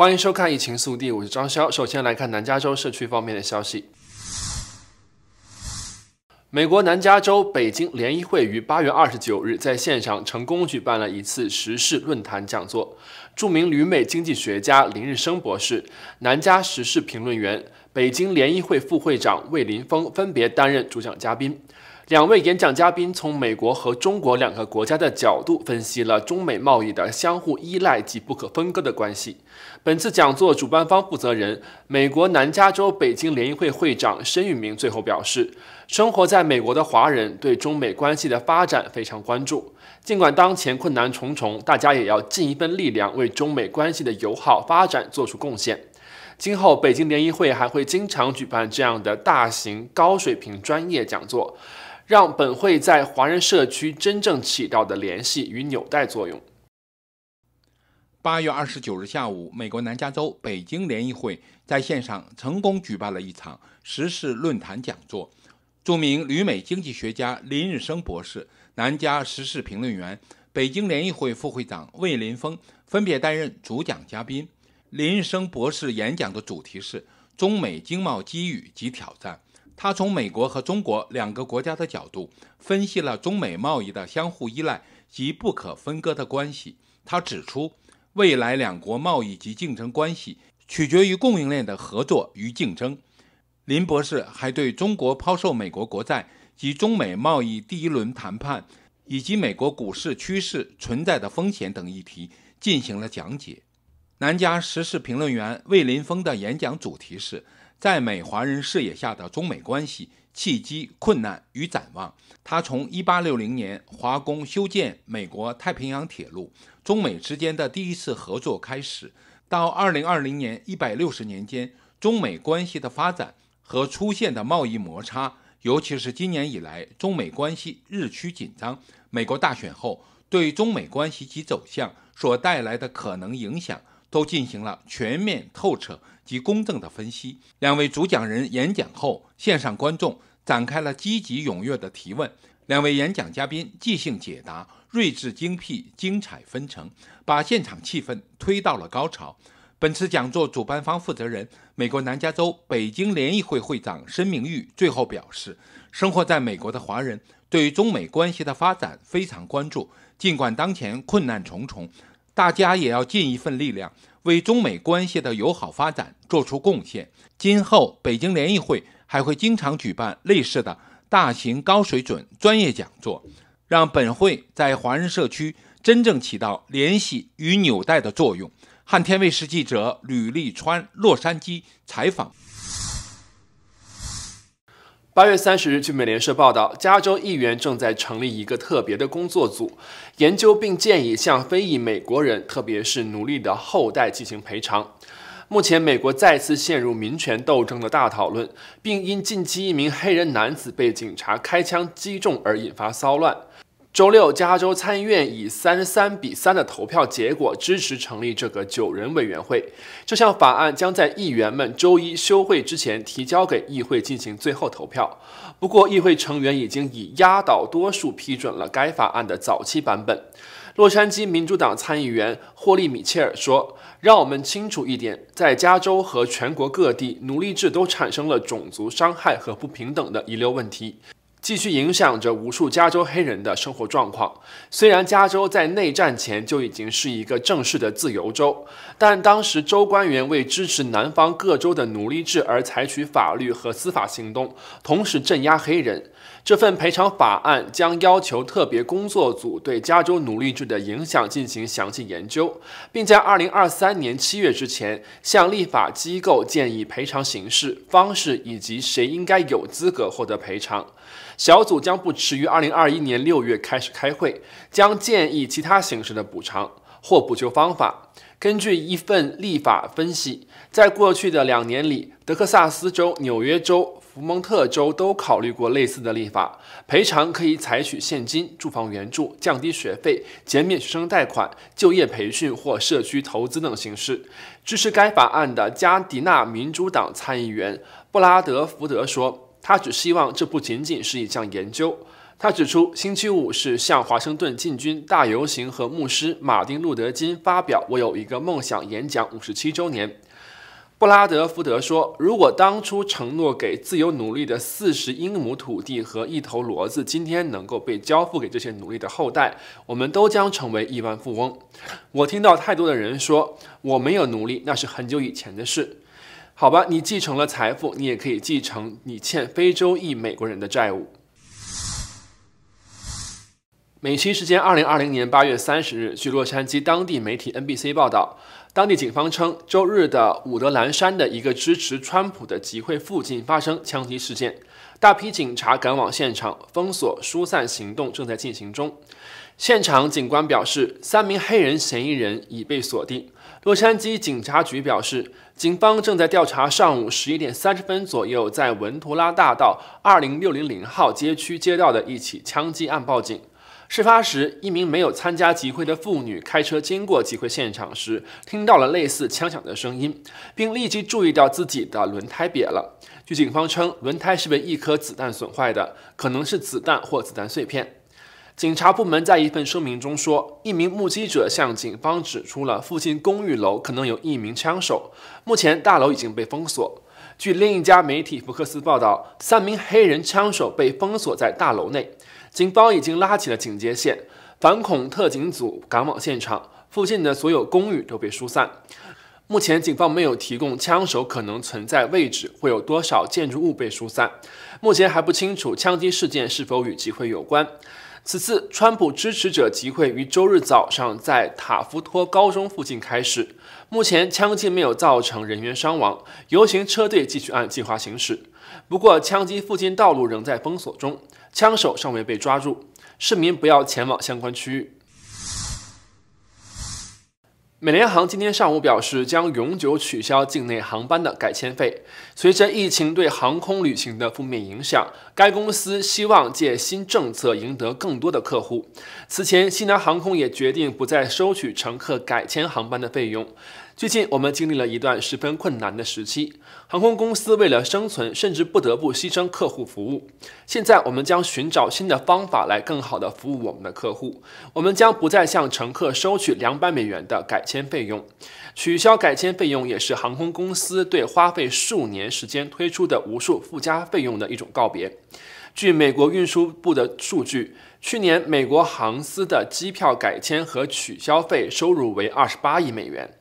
欢迎收看《疫情速递》，我是张潇。首先来看南加州社区方面的消息。美国南加州北京联谊会于八月二十九日在线上成功举办了一次时事论坛讲座。著名旅美经济学家林日升博士、南加时事评论员、北京联谊会副会长魏林峰分别担任主讲嘉宾。两位演讲嘉宾从美国和中国两个国家的角度分析了中美贸易的相互依赖及不可分割的关系。本次讲座主办方负责人、美国南加州北京联谊会会长申玉明最后表示，生活在美国的华人对中美关系的发展非常关注，尽管当前困难重重，大家也要尽一份力量为中美关系的友好发展做出贡献。今后，北京联谊会还会经常举办这样的大型高水平专业讲座。让本会在华人社区真正起到的联系与纽带作用。八月二十九日下午，美国南加州北京联谊会在线上成功举办了一场时事论坛讲座。著名旅美经济学家林日生博士、南加时事评论员、北京联谊会副会长魏林峰分别担任主讲嘉宾。林日生博士演讲的主题是中美经贸机遇及挑战。他从美国和中国两个国家的角度分析了中美贸易的相互依赖及不可分割的关系。他指出，未来两国贸易及竞争关系取决于供应链的合作与竞争。林博士还对中国抛售美国国债及中美贸易第一轮谈判，以及美国股市趋势存在的风险等议题进行了讲解。南加时事评论员魏林峰的演讲主题是。在美华人视野下的中美关系契机、困难与展望。他从一八六零年华工修建美国太平洋铁路、中美之间的第一次合作开始，到二零二零年一百六十年间中美关系的发展和出现的贸易摩擦，尤其是今年以来中美关系日趋紧张，美国大选后对中美关系及走向所带来的可能影响。都进行了全面、透彻及公正的分析。两位主讲人演讲后，线上观众展开了积极踊跃的提问。两位演讲嘉宾即兴解答，睿智精辟，精彩纷呈，把现场气氛推到了高潮。本次讲座主办方负责人、美国南加州北京联谊会会长申明玉最后表示：“生活在美国的华人对于中美关系的发展非常关注，尽管当前困难重重。”大家也要尽一份力量，为中美关系的友好发展做出贡献。今后，北京联谊会还会经常举办类似的大型、高水准专业讲座，让本会在华人社区真正起到联系与纽带的作用。汉天卫视记者吕立川，洛杉矶采访。八月三十日，据美联社报道，加州议员正在成立一个特别的工作组，研究并建议向非裔美国人，特别是奴隶的后代进行赔偿。目前，美国再次陷入民权斗争的大讨论，并因近期一名黑人男子被警察开枪击中而引发骚乱。周六，加州参议院以三十三比三的投票结果支持成立这个九人委员会。这项法案将在议员们周一休会之前提交给议会进行最后投票。不过，议会成员已经以压倒多数批准了该法案的早期版本。洛杉矶民主党参议员霍利·米切尔说：“让我们清楚一点，在加州和全国各地，奴隶制都产生了种族伤害和不平等的遗留问题。”继续影响着无数加州黑人的生活状况。虽然加州在内战前就已经是一个正式的自由州，但当时州官员为支持南方各州的奴隶制而采取法律和司法行动，同时镇压黑人。这份赔偿法案将要求特别工作组对加州奴隶制的影响进行详细研究，并在二零二三年七月之前向立法机构建议赔偿形式、方式以及谁应该有资格获得赔偿。小组将不迟于二零二一年六月开始开会，将建议其他形式的补偿或补救方法。根据一份立法分析，在过去的两年里，德克萨斯州、纽约州、福蒙特州都考虑过类似的立法。赔偿可以采取现金、住房援助、降低学费、减免学生贷款、就业培训或社区投资等形式。支持该法案的加迪纳民主党参议员布拉德福德说。他只希望这不仅仅是一项研究。他指出，星期五是向华盛顿进军大游行和牧师马丁·路德·金发表“我有一个梦想”演讲57周年。布拉德福德说：“如果当初承诺给自由奴隶的40英亩土地和一头骡子今天能够被交付给这些奴隶的后代，我们都将成为亿万富翁。”我听到太多的人说：“我没有奴隶，那是很久以前的事。”好吧，你继承了财富，你也可以继承你欠非洲裔美国人的债务。美西时间二零二零年八月三十日，据洛杉矶当地媒体 NBC 报道，当地警方称，周日的伍德兰山的一个支持川普的集会附近发生枪击事件，大批警察赶往现场，封锁、疏散行动正在进行中。现场警官表示，三名黑人嫌疑人已被锁定。洛杉矶警察局表示，警方正在调查上午十一点三十分左右在文图拉大道二零六零零号街区接到的一起枪击案报警。事发时，一名没有参加集会的妇女开车经过集会现场时，听到了类似枪响的声音，并立即注意到自己的轮胎瘪了。据警方称，轮胎是被一颗子弹损坏的，可能是子弹或子弹碎片。警察部门在一份声明中说，一名目击者向警方指出了附近公寓楼可能有一名枪手。目前大楼已经被封锁。据另一家媒体福克斯报道，三名黑人枪手被封锁在大楼内，警方已经拉起了警戒线，反恐特警组赶往现场，附近的所有公寓都被疏散。目前警方没有提供枪手可能存在位置，会有多少建筑物被疏散。目前还不清楚枪击事件是否与集会有关。此次川普支持者集会于周日早上在塔夫托高中附近开始。目前枪击没有造成人员伤亡，游行车队继续按计划行驶。不过，枪击附近道路仍在封锁中，枪手尚未被抓住。市民不要前往相关区域。美联航今天上午表示，将永久取消境内航班的改签费。随着疫情对航空旅行的负面影响，该公司希望借新政策赢得更多的客户。此前，西南航空也决定不再收取乘客改签航班的费用。最近我们经历了一段十分困难的时期，航空公司为了生存，甚至不得不牺牲客户服务。现在我们将寻找新的方法来更好地服务我们的客户。我们将不再向乘客收取两百美元的改签费用。取消改签费用也是航空公司对花费数年时间推出的无数附加费用的一种告别。据美国运输部的数据，去年美国航司的机票改签和取消费收入为二十八亿美元。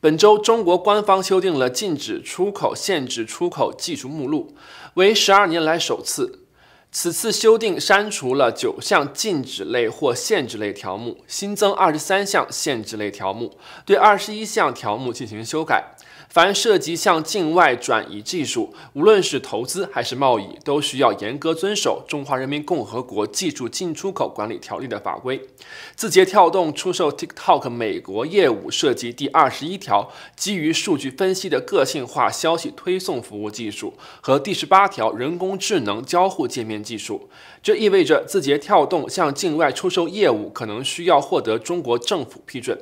本周，中国官方修订了禁止出口、限制出口技术目录，为十二年来首次。此次修订删除了九项禁止类或限制类条目，新增二十三项限制类条目，对二十一项条目进行修改。凡涉及向境外转移技术，无论是投资还是贸易，都需要严格遵守《中华人民共和国技术进出口管理条例》的法规。字节跳动出售 TikTok 美国业务涉及第二十一条基于数据分析的个性化消息推送服务技术和第十八条人工智能交互界面技术，这意味着字节跳动向境外出售业务可能需要获得中国政府批准。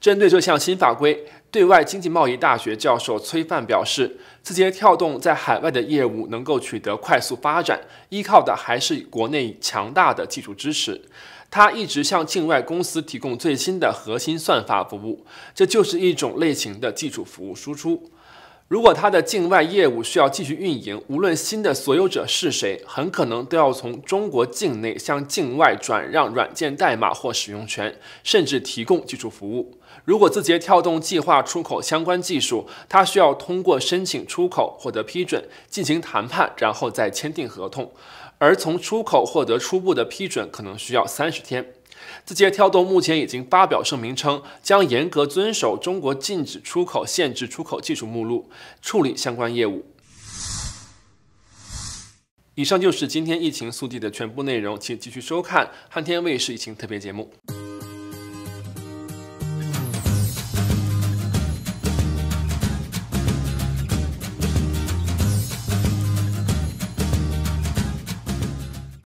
针对这项新法规。对外经济贸易大学教授崔范表示，字节跳动在海外的业务能够取得快速发展，依靠的还是国内强大的技术支持。他一直向境外公司提供最新的核心算法服务，这就是一种类型的技术服务输出。如果它的境外业务需要继续运营，无论新的所有者是谁，很可能都要从中国境内向境外转让软件代码或使用权，甚至提供技术服务。如果字节跳动计划出口相关技术，它需要通过申请出口获得批准，进行谈判，然后再签订合同。而从出口获得初步的批准，可能需要三十天。字节跳动目前已经发表声明称，将严格遵守中国禁止出口、限制出口技术目录，处理相关业务。以上就是今天疫情速递的全部内容，请继续收看汉天卫视疫情特别节目。